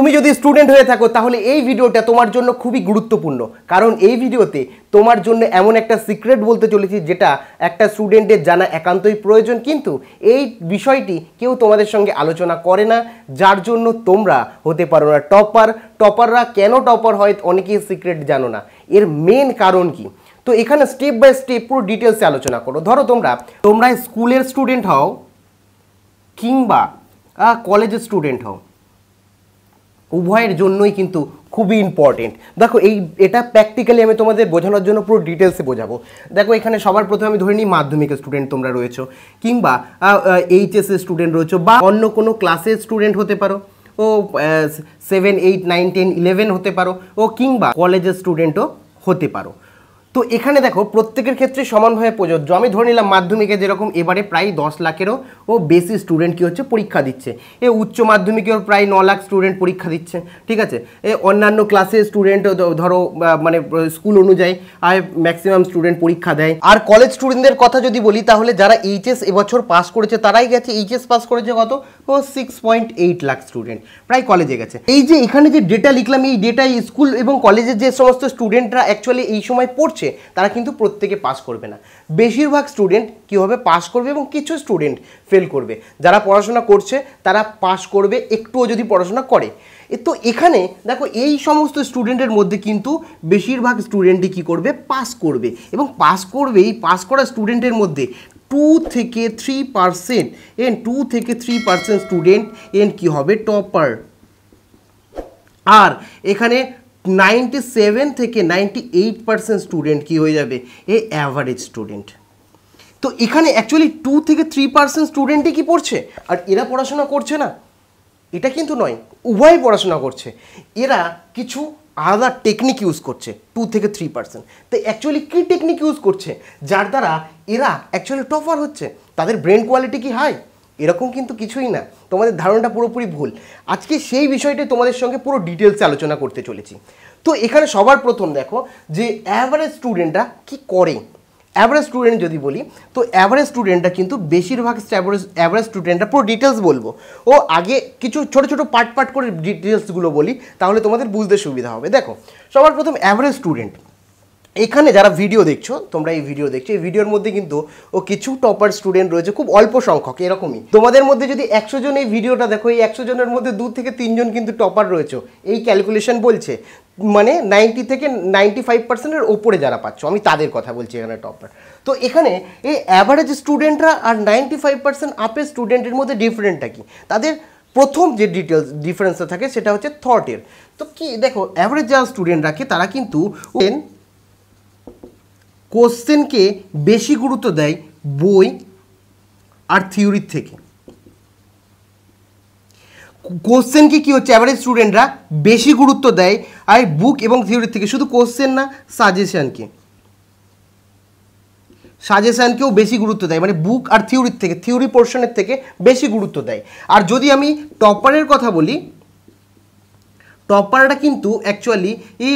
তুমি যদি স্টুডেন্ট হয়ে থাকো তাহলে এই ভিডিওটা তোমার জন্য খুবই গুরুত্বপূর্ণ কারণ এই ভিডিওতে তোমার জন্য এমন একটা সিক্রেট বলতে চলেছি যেটা একটা স্টুডেন্টের জানা একান্তই প্রয়োজন কিন্তু এই বিষয়টি কেউ তোমাদের সঙ্গে আলোচনা করে না যার জন্য তোমরা হতে পারো না টপার টপাররা কেন টপার হয় অনেকেই সিক্রেট জানো না এর মেন কারণ কি তো এখানে স্টেপ বাই স্টেপ পুরো ডিটেলসে আলোচনা করো ধরো তোমরা তোমরা স্কুলের স্টুডেন্ট হও কিংবা কলেজের স্টুডেন্ট হও উভয়ের জন্যই কিন্তু খুবই ইম্পর্টেন্ট দেখো এই এটা প্র্যাকটিক্যালি আমি তোমাদের বোঝানোর জন্য পুরো ডিটেলসে বোঝাবো দেখো এখানে সবার প্রথমে আমি ধরে নিই মাধ্যমিকের স্টুডেন্ট তোমরা রয়েছো কিংবা এইচএসের স্টুডেন্ট রয়েছো বা অন্য কোনো ক্লাসের স্টুডেন্ট হতে পারো ও seven eight nine ten eleven হতে পারো ও কিংবা কলেজের স্টুডেন্টও হতে পারো তো এখানে দেখো প্রত্যেকের ক্ষেত্রে সমানভাবে প্রযোজ্য আমি ধরে নিলাম মাধ্যমিকে যেরকম এবারে প্রায় দশ লাখেরও ও বেশি স্টুডেন্ট কী হচ্ছে পরীক্ষা দিচ্ছে এ উচ্চ মাধ্যমিকেও প্রায় ন লাখ স্টুডেন্ট পরীক্ষা দিচ্ছে ঠিক আছে এ অন্যান্য ক্লাসে স্টুডেন্ট ধরো মানে স্কুল অনুযায়ী আর ম্যাক্সিমাম স্টুডেন্ট পরীক্ষা দেয় আর কলেজ স্টুডেন্টদের কথা যদি বলি তাহলে যারা এইচএস এবছর পাস করেছে তারাই গেছে এইচএস পাস করেছে কত ও six point eight lakh student প্রায় কলেজে গেছে এই যে এখানে যে ডেটা লিখলাম এই ডেটা স্কুল এবং কলেজের যে সমস্ত স্টুডেন্টরা অ্যাকচুয়ালি এই সময় পড়ছে হচ্ছে তারা কিন্তু প্রত্যেকে পাস করবে না বেশিরভাগ স্টুডেন্ট কীভাবে পাস করবে এবং কিছু স্টুডেন্ট ফেল করবে যারা পড়াশোনা করছে তারা পাস করবে একটুও যদি পড়াশোনা করে তো এখানে দেখো এই সমস্ত স্টুডেন্টের মধ্যে কিন্তু বেশিরভাগ স্টুডেন্টই কী করবে পাস করবে এবং পাস করবে এই পাস করা স্টুডেন্টের মধ্যে টু থেকে থ্রি পার্সেন্ট এন টু থেকে থ্রি পার্সেন্ট স্টুডেন্ট এন কী হবে টপার আর এখানে নাইনটি সেভেন থেকে নাইনটি এইট পার্সেন্ট স্টুডেন্ট কী হয়ে যাবে এ অ্যাভারেজ স্টুডেন্ট তো এখানে অ্যাকচুয়ালি টু থেকে থ্রি পার্সেন্ট স্টুডেন্টই কি পড়ছে আর এরা পড়াশোনা করছে না এটা কিন্তু নয় উভয় পড়াশোনা করছে এরা কিছু আলাদা টেকনিক ইউজ করছে টু থেকে থ্রি পার্সেন্ট তো অ্যাকচুয়ালি কী টেকনিক ইউজ করছে যার দ্বারা এরা অ্যাকচুয়ালি টপার হচ্ছে তাদের ব্রেন কোয়ালিটি কি হাই এরকম কিন্তু কিছুই না তোমাদের ধারণাটা পুরোপুরি ভুল আজকে সেই বিষয়টি তোমাদের সঙ্গে পুরো ডিটেলসে আলোচনা করতে চলেছি তো এখানে সবার প্রথম দেখো যে অ্যাভারেজ স্টুডেন্টরা কি করে অ্যাভারেজ স্টুডেন্ট যদি বলি তো অ্যাভারেজ স্টুডেন্টরা কিন্তু বেশিরভাগ অ্যাভারেজ অ্যাভারেজ স্টুডেন্টরা পুরো ডিটেলস বলবো ও আগে কিছু ছোট ছোট পার্ট পার্ট করে ডিটেলসগুলো বলি তাহলে তোমাদের বুঝতে সুবিধা হবে দেখো সবার প্রথম অ্যাভারেজ স্টুডেন্ট এখানে যারা ভিডিও দেখছো তোমরা এই ভিডিও দেখছো এই ভিডিওর মধ্যে কিন্তু ও কিছু টপার স্টুডেন্ট রয়েছে খুব অল্প সংখ্যক এরকমই তোমাদের মধ্যে যদি একশো জন এই ভিডিওটা দেখো এই একশো জনের মধ্যে দু থেকে তিনজন কিন্তু টপার রয়েছে এই ক্যালকুলেশন বলছে মানে নাইনটি থেকে নাইনটি ফাইভ পার্সেন্টের ওপরে যারা পাচ্ছ আমি তাদের কথা বলছি এখানে টপার তো এখানে এই অ্যাভারেজ স্টুডেন্টরা আর নাইনটি ফাইভ পার্সেন্ট আপের স্টুডেন্টের মধ্যে ডিফারেন্টটা কি তাদের প্রথম যে ডিটেলস ডিফারেন্সটা থাকে সেটা হচ্ছে থটের তো কি দেখো অ্যাভারেজ যারা স্টুডেন্ট রাখে তারা কিন্তু কোশ্চেনকে বেশি গুরুত্ব দেয় বই আর থিওরির থেকে কোশ্চেনকে কী হচ্ছে অ্যাভারেজ স্টুডেন্টরা বেশি গুরুত্ব দেয় আর বুক এবং থিওরির থেকে শুধু কোশ্চেন না সাজেশানকে সাজেশানকেও বেশি গুরুত্ব দেয় মানে বুক আর থিওরির থেকে থিওরি পোর্শনের থেকে বেশি গুরুত্ব দেয় আর যদি আমি টপারের কথা বলি টপাররা কিন্তু অ্যাকচুয়ালি এই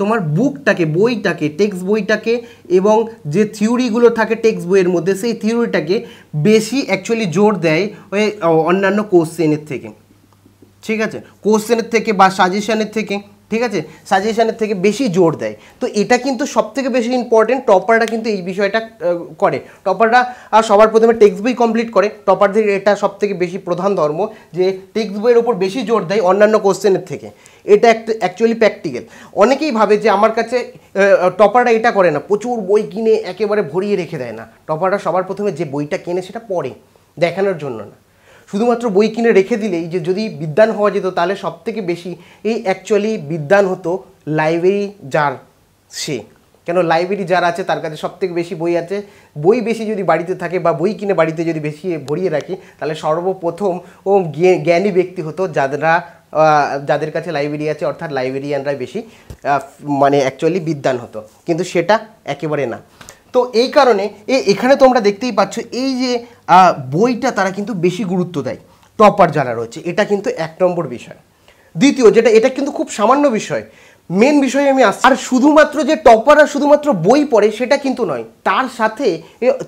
তোমার বুকটাকে বইটাকে টেক্সট বইটাকে এবং যে থিওরিগুলো থাকে টেক্সট বইয়ের মধ্যে সেই থিওরিটাকে বেশি অ্যাকচুয়ালি জোর দেয় ওই অন্যান্য কোশ্চেনের থেকে ঠিক আছে কোশ্চেনের থেকে বা সাজেশানের থেকে ঠিক আছে সাজেশানের থেকে বেশি জোর দেয় তো এটা কিন্তু সবথেকে বেশি ইম্পর্টেন্ট টপাররা কিন্তু এই বিষয়টা করে টপাররা আর সবার প্রথমে টেক্সট বই কমপ্লিট করে টপারদের এটা সবথেকে বেশি প্রধান ধর্ম যে টেক্সট বইয়ের ওপর বেশি জোর দেয় অন্যান্য কোশ্চেনের থেকে এটা একটা অ্যাকচুয়ালি প্র্যাকটিক্যাল অনেকেই ভাবে যে আমার কাছে টপাররা এটা করে না প্রচুর বই কিনে একেবারে ভরিয়ে রেখে দেয় না টপাররা সবার প্রথমে যে বইটা কেনে সেটা পড়ে দেখানোর জন্য না শুধুমাত্র বই কিনে রেখে দিলেই যে যদি বিদ্যান হওয়া যেত তাহলে সব থেকে বেশি এই অ্যাকচুয়ালি বিদ্যান হতো লাইব্রেরি যার সে কেন লাইব্রেরি যার আছে তার কাছে সব থেকে বেশি বই আছে বই বেশি যদি বাড়িতে থাকে বা বই কিনে বাড়িতে যদি বেশি ভরিয়ে রাখি তাহলে সর্বপ্রথম ও জ্ঞানী ব্যক্তি হতো যারা যাদের কাছে লাইব্রেরি আছে অর্থাৎ লাইব্রেরিয়ানরাই বেশি মানে অ্যাকচুয়ালি বিদ্যান হতো কিন্তু সেটা একেবারে না তো এই কারণে এ এখানে তোমরা দেখতেই পাচ্ছ এই যে বইটা তারা কিন্তু বেশি গুরুত্ব দেয় টপার যারা রয়েছে এটা কিন্তু এক নম্বর বিষয় দ্বিতীয় যেটা এটা কিন্তু খুব সামান্য বিষয় মেন বিষয়ে আমি আসছি আর শুধুমাত্র যে টপাররা শুধুমাত্র বই পড়ে সেটা কিন্তু নয় তার সাথে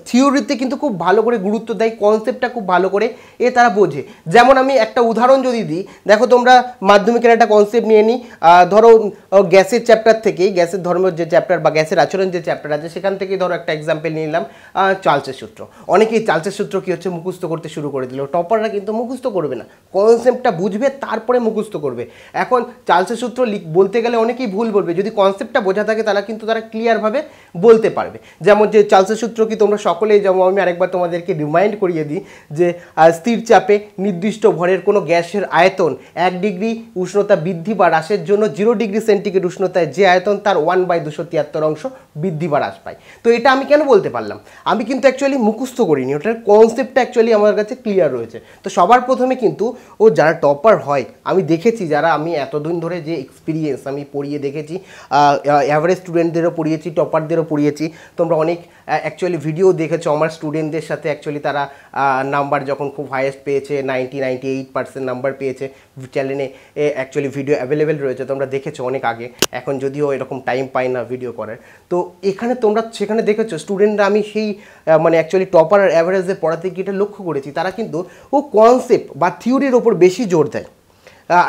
থিওরিতে কিন্তু খুব ভালো করে গুরুত্ব দেয় কনসেপ্টটা খুব ভালো করে এ তারা বোঝে যেমন আমি একটা উদাহরণ যদি দিই দেখো তোমরা মাধ্যমিকের একটা কনসেপ্ট নিয়ে নিই ধরো গ্যাসের চ্যাপ্টার থেকে গ্যাসের ধর্মের যে চ্যাপ্টার বা গ্যাসের আচরণ যে চ্যাপ্টার আছে সেখান থেকে ধরো একটা এক্সাম্পল নিয়ে নিলাম চালচের সূত্র অনেকেই চালচের সূত্র কী হচ্ছে মুখস্থ করতে শুরু করে দিল টপাররা কিন্তু মুখস্থ করবে না কনসেপ্টটা বুঝবে তারপরে মুখস্থ করবে এখন চালচের সূত্র বলতে গেলে অনেকেই ভুল বলবে যদি কনসেপ্টটা বোঝা থাকে তাহলে কিন্তু তারা ক্লিয়ারভাবে বলতে পারবে যেমন যে চার্লসের সূত্র কি তোমরা সকলেই যেমন আমি আরেকবার তোমাদেরকে রিমাইন্ড করিয়ে দিই যে স্থির চাপে নির্দিষ্ট ভরের কোনো গ্যাসের আয়তন এক ডিগ্রি উষ্ণতা বৃদ্ধি বা হ্রাসের জন্য জিরো ডিগ্রি সেন্টিগ্রেড উষ্ণতায় যে আয়তন তার ওয়ান বাই দুশো তিয়াত্তর অংশ বৃদ্ধি বা হ্রাস পায় তো এটা আমি কেন বলতে পারলাম আমি কিন্তু অ্যাকচুয়ালি মুখস্থ করিনি ওটার কনসেপ্টটা অ্যাকচুয়ালি আমার কাছে ক্লিয়ার রয়েছে তো সবার প্রথমে কিন্তু ও যারা টপার হয় আমি দেখেছি যারা আমি এতদিন ধরে যে এক্সপিরিয়েন্স আমি পড়িয়ে দেখেছি অ্যাভারেজ স্টুডেন্টদেরও পড়িয়েছি টপারদেরও পড়িয়েছি তোমরা অনেক অ্যাকচুয়ালি ভিডিও দেখেছো আমার স্টুডেন্টদের সাথে অ্যাকচুয়ালি তারা নাম্বার যখন খুব হায়েস্ট পেয়েছে ninety ninety eight percent number পেয়েছে চ্যানেলে অ্যাকচুয়ালি ভিডিও অ্যাভেলেবেল রয়েছে তোমরা দেখেছো অনেক আগে এখন যদিও এরকম টাইম পাই না ভিডিও করার তো এখানে তোমরা সেখানে দেখেছো স্টুডেন্টরা আমি সেই মানে অ্যাকচুয়ালি টপার অ্যাভারেজে পড়াতে গিয়ে এটা লক্ষ্য করেছি তারা কিন্তু ও কনসেপ্ট বা থিওরির ওপর বেশি জোর দেয়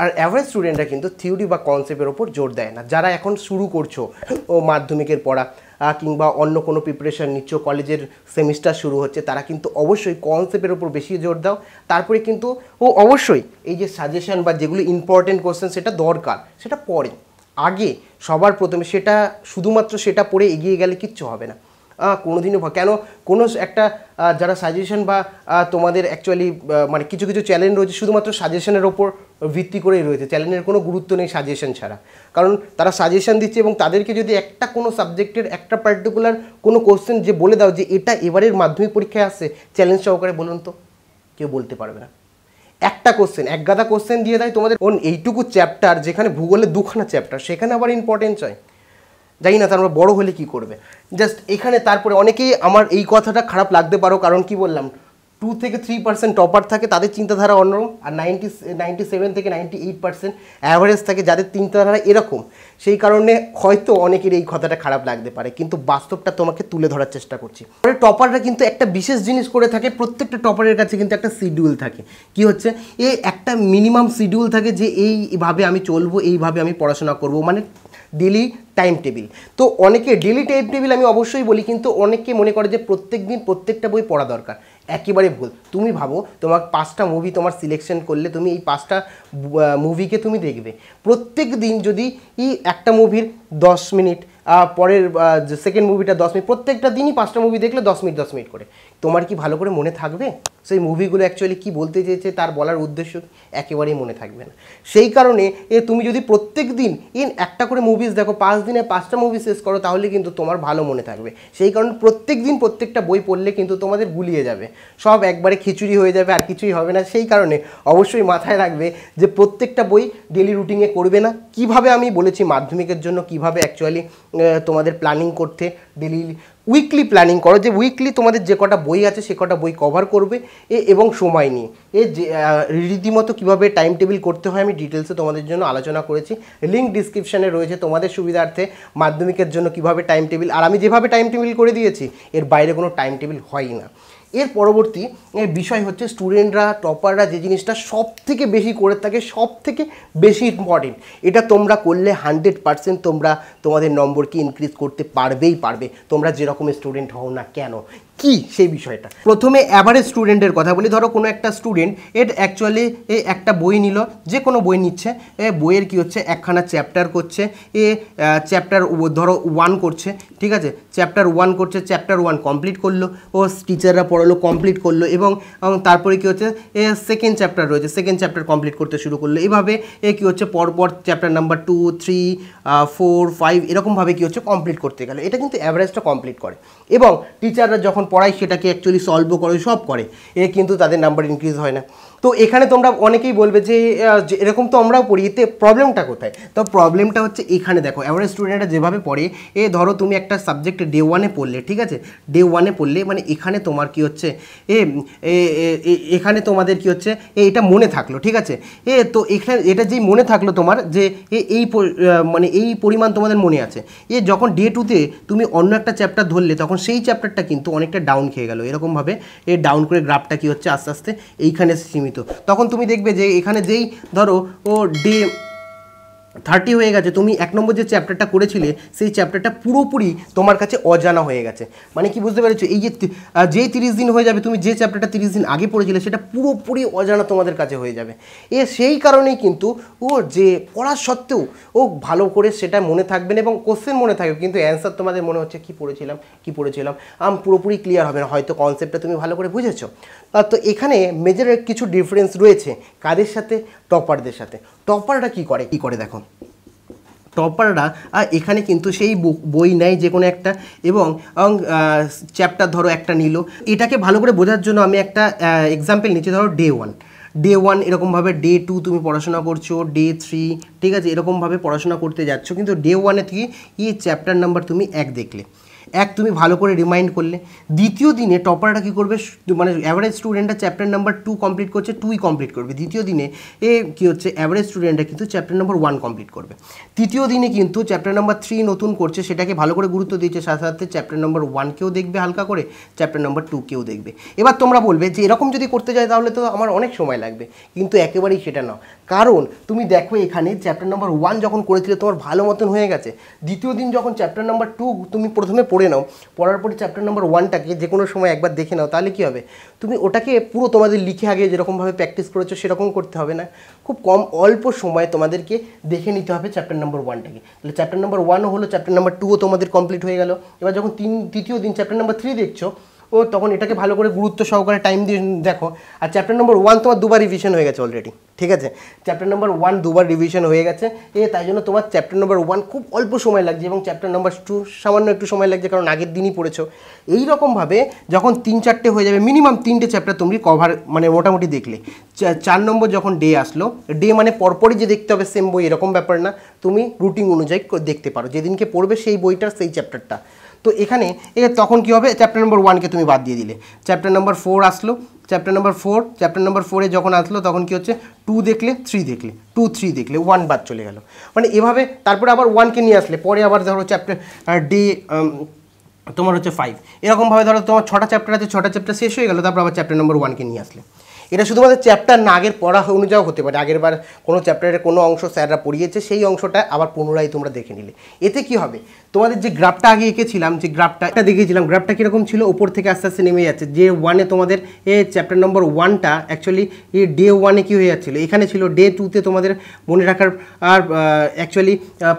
আর অ্যাভারেজ স্টুডেন্টরা কিন্তু থিওরি বা কনসেপ্টের ওপর জোর দেয় না যারা এখন শুরু করছো ও মাধ্যমিকের পড়া কিংবা অন্য কোনো প্রিপারেশান নিচ্ছ কলেজের সেমিস্টার শুরু হচ্ছে তারা কিন্তু অবশ্যই কনসেপ্টের ওপর বেশি জোর দাও তারপরে কিন্তু ও অবশ্যই এই যে সাজেশান বা যেগুলো ইম্পর্টেন্ট কোশ্চেন সেটা দরকার সেটা পরে আগে সবার প্রথমে সেটা শুধুমাত্র সেটা পড়ে এগিয়ে গেলে কিচ্ছু হবে না ভয় কেন কোনো একটা যারা সাজেশন বা তোমাদের অ্যাকচুয়ালি মানে কিছু কিছু চ্যালেঞ্জ রয়েছে শুধুমাত্র সাজেশনের ওপর ভিত্তি করেই রয়েছে চ্যালেঞ্জের কোনো গুরুত্ব নেই সাজেশন ছাড়া কারণ তারা সাজেশন দিচ্ছে এবং তাদেরকে যদি একটা কোনো সাবজেক্টের একটা পার্টিকুলার কোনো কোশ্চেন যে বলে দাও যে এটা এবারের মাধ্যমিক পরীক্ষায় আসছে চ্যালেঞ্জ সহকারে বলুন তো কেউ বলতে পারবে না একটা কোশ্চেন এক গাদা কোশ্চেন দিয়ে দেয় তোমাদের ওন এইটুকু চ্যাপ্টার যেখানে ভূগোলের দুখানা চ্যাপ্টার সেখানে আবার ইম্পর্টেন্ট হয় জানি না তার মানে বড় হলে কি করবে জাস্ট এখানে তারপরে অনেকেই আমার এই কথাটা খারাপ লাগতে পারো কারণ কি বললাম টু থেকে থ্রি পার্সেন্ট টপার থাকে তাদের চিন্তাধারা অন্যরকম আর নাইনটি নাইনটি সেভেন থেকে নাইনটি এইট পার্সেন্ট অ্যাভারেজ থাকে যাদের চিন্তাধারা এরকম সেই কারণে হয়তো অনেকের এই কথাটা খারাপ লাগতে পারে কিন্তু বাস্তবটা তোমাকে তুলে ধরার চেষ্টা করছি পরে টপাররা কিন্তু একটা বিশেষ জিনিস করে থাকে প্রত্যেকটা টপারের কাছে কিন্তু একটা শিডিউল থাকে কি হচ্ছে এ একটা মিনিমাম শিডিউল থাকে যে এইভাবে আমি চলবো এইভাবে আমি পড়াশোনা করব মানে ডেলি টাইম টেবিল তো অনেকে ডেলি টাইম টেবিল আমি অবশ্যই বলি কিন্তু অনেকে মনে করে যে প্রত্যেক দিন প্রত্যেকটা বই পড়া দরকার একেবারে ভুল তুমি ভাবো তোমার পাঁচটা মুভি তোমার সিলেকশন করলে তুমি এই পাঁচটা মুভিকে তুমি দেখবে প্রত্যেক দিন যদি ই একটা মুভির দশ মিনিট পরের সেকেন্ড মুভিটা দশ মিনিট প্রত্যেকটা দিনই পাঁচটা মুভি দেখলে দশ মিনিট দশ মিনিট করে তোমার কি ভালো করে মনে থাকবে সেই মুভিগুলো অ্যাকচুয়ালি কী বলতে চেয়েছে তার বলার উদ্দেশ্য একেবারেই মনে থাকবে না সেই কারণে এ তুমি যদি প্রত্যেক দিন ইন একটা করে মুভিজ দেখো পাঁচ দিনে পাঁচটা মুভি শেষ করো তাহলে কিন্তু তোমার ভালো মনে থাকবে সেই কারণে প্রত্যেক দিন প্রত্যেকটা বই পড়লে কিন্তু তোমাদের গুলিয়ে যাবে সব একবারে খিচুড়ি হয়ে যাবে আর কিছুই হবে না সেই কারণে অবশ্যই মাথায় রাখবে যে প্রত্যেকটা বই ডেলি রুটিনে করবে না কিভাবে আমি বলেছি মাধ্যমিকের জন্য কিভাবে অ্যাকচুয়ালি তোমাদের প্ল্যানিং করতে ডেলি উইকলি প্ল্যানিং করো যে উইকলি তোমাদের যে কটা বই আছে সে কটা বই কভার করবে এবং সময় নিয়ে এ রীতিমতো কীভাবে টাইম টেবিল করতে হয় আমি ডিটেলসে তোমাদের জন্য আলোচনা করেছি লিঙ্ক ডিসক্রিপশানে রয়েছে তোমাদের সুবিধার্থে মাধ্যমিকের জন্য কিভাবে টাইম টেবিল আর আমি যেভাবে টাইম টেবিল করে দিয়েছি এর বাইরে কোনো টাইম টেবিল হয় না এর পরবর্তী বিষয় হচ্ছে স্টুডেন্টরা টপাররা যে জিনিসটা সব থেকে বেশি করে থাকে সব থেকে বেশি ইম্পর্টেন্ট এটা তোমরা করলে হান্ড্রেড পারসেন্ট তোমরা তোমাদের নম্বরকে ইনক্রিজ করতে পারবেই পারবে তোমরা যেরকম স্টুডেন্ট হও না কেন কি সেই বিষয়টা প্রথমে অ্যাভারেজ স্টুডেন্টের কথা বলি ধরো কোনো একটা স্টুডেন্ট এর অ্যাকচুয়ালি একটা বই নিল যে কোনো বই নিচ্ছে এ বইয়ের কি হচ্ছে একখানা চ্যাপ্টার করছে এ চ্যাপ্টার ধরো ওয়ান করছে ঠিক আছে চ্যাপ্টার ওয়ান করছে চ্যাপ্টার ওয়ান কমপ্লিট করলো ও টিচাররা পড়ালো কমপ্লিট করলো এবং তারপরে কি হচ্ছে এ সেকেন্ড চ্যাপ্টার রয়েছে সেকেন্ড চ্যাপ্টার কমপ্লিট করতে শুরু করলো এভাবে এ কী হচ্ছে পরপর chapter number two three four five এরকমভাবে কি হচ্ছে কমপ্লিট করতে গেলো এটা কিন্তু অ্যাভারেজটা কমপ্লিট করে এবং টিচাররা যখন পড়ায় সেটাকে অ্যাকচুয়ালি সলভও করে সব করে এ কিন্তু তাদের নাম্বার ইনক্রিজ হয় না তো এখানে তোমরা অনেকেই বলবে যে এরকম তো আমরাও পড়ি এতে প্রবলেমটা কোথায় তো প্রবলেমটা হচ্ছে এখানে দেখো অ্যাভারেজ স্টুডেন্টরা যেভাবে পড়ে এ ধরো তুমি একটা সাবজেক্ট ডে ওয়ানে পড়লে ঠিক আছে ডে ওয়ানে পড়লে মানে এখানে তোমার কি হচ্ছে এ এখানে তোমাদের কি হচ্ছে এ এটা মনে থাকলো ঠিক আছে এ তো এখানে এটা যেই মনে থাকলো তোমার যে এই মানে এই পরিমাণ তোমাদের মনে আছে এ যখন ডে টুতে তুমি অন্য একটা চ্যাপ্টার ধরলে তখন সেই চ্যাপ্টারটা কিন্তু অনেকটা ডাউন খেয়ে গেল এরকমভাবে এ ডাউন করে গ্রাফটা কি হচ্ছে আস্তে আস্তে এইখানে সীমিত সীমিত তখন তুমি দেখবে যে এখানে যেই ধরো ও ডে থার্টি হয়ে গেছে তুমি এক নম্বর যে চ্যাপ্টারটা করেছিলে সেই চ্যাপ্টারটা পুরোপুরি তোমার কাছে অজানা হয়ে গেছে মানে কি বুঝতে পেরেছো এই যে যে তিরিশ দিন হয়ে যাবে তুমি যে চ্যাপ্টারটা তিরিশ দিন আগে পড়েছিলে সেটা পুরোপুরি অজানা তোমাদের কাছে হয়ে যাবে এ সেই কারণেই কিন্তু ও যে পড়া সত্ত্বেও ও ভালো করে সেটা মনে থাকবেন এবং কোশ্চেন মনে থাকবে কিন্তু অ্যান্সার তোমাদের মনে হচ্ছে কি পড়েছিলাম কি পড়েছিলাম আম পুরোপুরি ক্লিয়ার হবে না হয়তো কনসেপ্টটা তুমি ভালো করে বুঝেছো তো এখানে মেজর কিছু ডিফারেন্স রয়েছে কাদের সাথে টপারদের সাথে টপাররা কি করে কি করে দেখো টপাররা এখানে কিন্তু সেই বই নেয় যে কোনো একটা এবং চ্যাপ্টার ধরো একটা নিল এটাকে ভালো করে বোঝার জন্য আমি একটা এক্সাম্পল নিচ্ছি ধরো ডে ওয়ান ডে ওয়ান এরকমভাবে ডে টু তুমি পড়াশোনা করছো ডে থ্রি ঠিক আছে এরকমভাবে পড়াশোনা করতে যাচ্ছ কিন্তু ডে ওয়ানে থেকে এই চ্যাপ্টার নাম্বার তুমি এক দেখলে এক তুমি ভালো করে রিমাইন্ড করলে দ্বিতীয় দিনে টপারটা কী করবে মানে অ্যাভারেজ স্টুডেন্টটা চ্যাপ্টার নাম্বার টু কমপ্লিট করছে টুই কমপ্লিট করবে দ্বিতীয় দিনে এ কী হচ্ছে অ্যাভারেজ স্টুডেন্টটা কিন্তু চ্যাপ্টার নাম্বার ওয়ান কমপ্লিট করবে তৃতীয় দিনে কিন্তু চ্যাপ্টার নাম্বার থ্রি নতুন করছে সেটাকে ভালো করে গুরুত্ব দিয়েছে সাথে সাথে চ্যাপ্টার নাম্বার ওয়ানকেও দেখবে হালকা করে চ্যাপ্টার নাম্বার টুকেও দেখবে এবার তোমরা বলবে যে এরকম যদি করতে যায় তাহলে তো আমার অনেক সময় লাগবে কিন্তু একেবারেই সেটা না কারণ তুমি দেখো এখানে চ্যাপ্টার নাম্বার ওয়ান যখন করেছিলে তোমার ভালো মতন হয়ে গেছে দ্বিতীয় দিন যখন চ্যাপ্টার নাম্বার টু তুমি প্রথমে পড়ে নাও পড়ার পরে চ্যাপ্টার নাম্বার ওয়ানটাকে যে কোনো সময় একবার দেখে নাও তাহলে কী হবে তুমি ওটাকে পুরো তোমাদের লিখে আগে যেরকমভাবে প্র্যাকটিস করেছো সেরকম করতে হবে না খুব কম অল্প সময় তোমাদেরকে দেখে নিতে হবে চ্যাপ্টার নাম্বার ওয়ানটাকে তাহলে চ্যাপ্টার নাম্বার ওয়ানও হলো চ্যাপ্টার নাম্বার টুও তোমাদের কমপ্লিট হয়ে গেল এবার যখন তিন তৃতীয় দিন চ্যাপ্টার নাম্বার থ্রি দেখছো ও তখন এটাকে ভালো করে গুরুত্ব সহকারে টাইম দিয়ে দেখো আর চ্যাপ্টার নম্বর ওয়ান তোমার দুবার রিভিশন হয়ে গেছে অলরেডি ঠিক আছে চ্যাপ্টার নম্বর ওয়ান দুবার রিভিশন হয়ে গেছে এ তাই জন্য তোমার চ্যাপ্টার নম্বর ওয়ান খুব অল্প সময় লাগছে এবং চ্যাপ্টার নম্বর টু সামান্য একটু সময় লাগছে কারণ আগের দিনই পড়েছো এই রকমভাবে যখন তিন চারটে হয়ে যাবে মিনিমাম তিনটে চ্যাপ্টার তুমি কভার মানে মোটামুটি দেখলে চার নম্বর যখন ডে আসলো ডে মানে পরপরই যে দেখতে হবে সেম বই এরকম ব্যাপার না তুমি রুটিন অনুযায়ী দেখতে পারো যেদিনকে পড়বে সেই বইটার সেই চ্যাপ্টারটা তো এখানে এ তখন কি হবে চ্যাপ্টার নম্বর ওয়ানকে তুমি বাদ দিয়ে দিলে চ্যাপ্টার নম্বর ফোর আসলো chapter number four chapter number ফোরে যখন আসলো তখন কি হচ্ছে টু দেখলে থ্রি দেখলে টু থ্রি দেখলে ওয়ান বাদ চলে গেল মানে এভাবে তারপরে আবার ওয়ানকে নিয়ে আসলে পরে আবার ধরো চ্যাপ্টার ডে তোমার হচ্ছে ফাইভ এরকমভাবে ধরো তোমার ছটা চ্যাপ্টার আছে ছটা চ্যাপ্টার শেষ হয়ে গেলো তারপর আবার চ্যাপ্টার নম্বর ওয়ানকে নিয়ে আসলে এটা শুধুমাত্র চ্যাপ্টার না আগের পড়া অনুযায়ী হতে পারে আগের বার কোনো চ্যাপ্টারের কোনো অংশ স্যাররা পড়িয়েছে সেই অংশটা আবার পুনরায় তোমরা দেখে নিলে এতে কি হবে তোমাদের যে গ্রাফটা আগে এঁকেছিলাম যে গ্রাফটা এটা দেখিয়েছিলাম গ্রাফটা কীরকম ছিল ওপর থেকে আস্তে আস্তে নেমে যাচ্ছে ডে ওয়ানে তোমাদের এ চ্যাপ্টার নম্বর ওয়ানটা অ্যাকচুয়ালি এই ডে ওয়ানে কী হয়ে যাচ্ছিলো এখানে ছিল ডে টুতে তোমাদের মনে রাখার আর অ্যাকচুয়ালি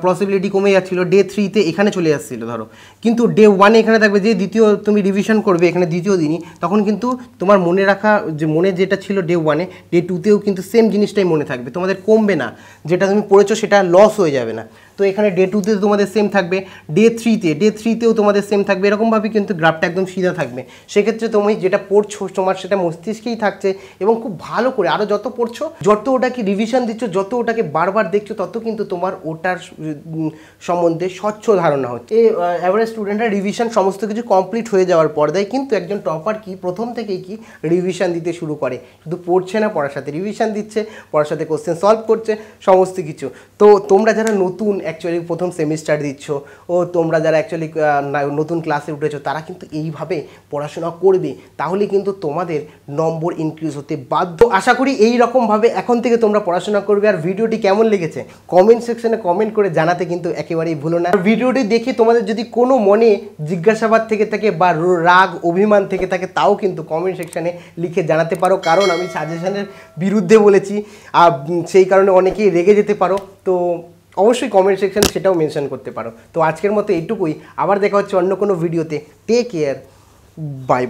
পসিবিলিটি কমে যাচ্ছিলো ডে থ্রিতে এখানে চলে যাচ্ছিলো ধরো কিন্তু ডে ওয়ানে এখানে থাকবে যে দ্বিতীয় তুমি রিভিশন করবে এখানে দ্বিতীয় দিনই তখন কিন্তু তোমার মনে রাখা যে মনে যেটা ছিল ডে ওয়ানে ডে টুতেও কিন্তু সেম জিনিসটাই মনে থাকবে তোমাদের কমবে না যেটা তুমি পড়েছো সেটা লস হয়ে যাবে না তো এখানে ডে টুতে তোমাদের সেম থাকবে ডে থ্রিতে ডে থ্রিতেও তোমাদের সেম থাকবে এরকমভাবে কিন্তু গ্রাফটা একদম সিধা থাকবে সেক্ষেত্রে তুমি যেটা পড়ছো তোমার সেটা মস্তিষ্কেই থাকছে এবং খুব ভালো করে আরও যত পড়ছো যত ওটাকে রিভিশন দিচ্ছ যত ওটাকে বারবার দেখছো তত কিন্তু তোমার ওটার সম্বন্ধে স্বচ্ছ ধারণা হচ্ছে এই অ্যাভারেজ স্টুডেন্টরা রিভিশন সমস্ত কিছু কমপ্লিট হয়ে যাওয়ার পর দেয় কিন্তু একজন টপার কি প্রথম থেকেই কি রিভিশন দিতে শুরু করে শুধু পড়ছে না পড়ার সাথে রিভিশন দিচ্ছে পড়ার সাথে কোশ্চেন সলভ করছে সমস্ত কিছু তো তোমরা যারা নতুন অ্যাকচুয়ালি প্রথম সেমিস্টার দিচ্ছ ও তোমরা যারা অ্যাকচুয়ালি নতুন ক্লাসে উঠেছো তারা কিন্তু এইভাবে পড়াশোনা করবে তাহলে কিন্তু তোমাদের নম্বর ইনক্রিজ হতে বাধ্য আশা করি এই রকমভাবে এখন থেকে তোমরা পড়াশোনা করবে আর ভিডিওটি কেমন লেগেছে কমেন্ট সেকশনে কমেন্ট করে জানাতে কিন্তু একেবারেই ভুলো না ভিডিওটি দেখে তোমাদের যদি কোনো মনে জিজ্ঞাসাবাদ থেকে থাকে বা রাগ অভিমান থেকে থাকে তাও কিন্তু কমেন্ট সেকশানে লিখে জানাতে পারো কারণ আমি সাজেশনের বিরুদ্ধে বলেছি আর সেই কারণে অনেকেই রেগে যেতে পারো তো অবশ্যই কমেন্ট সেকশন সেটাও মেনশান করতে পারো তো আজকের মতো এইটুকুই আবার দেখা হচ্ছে অন্য কোনো ভিডিওতে টেক কেয়ার বাই বাই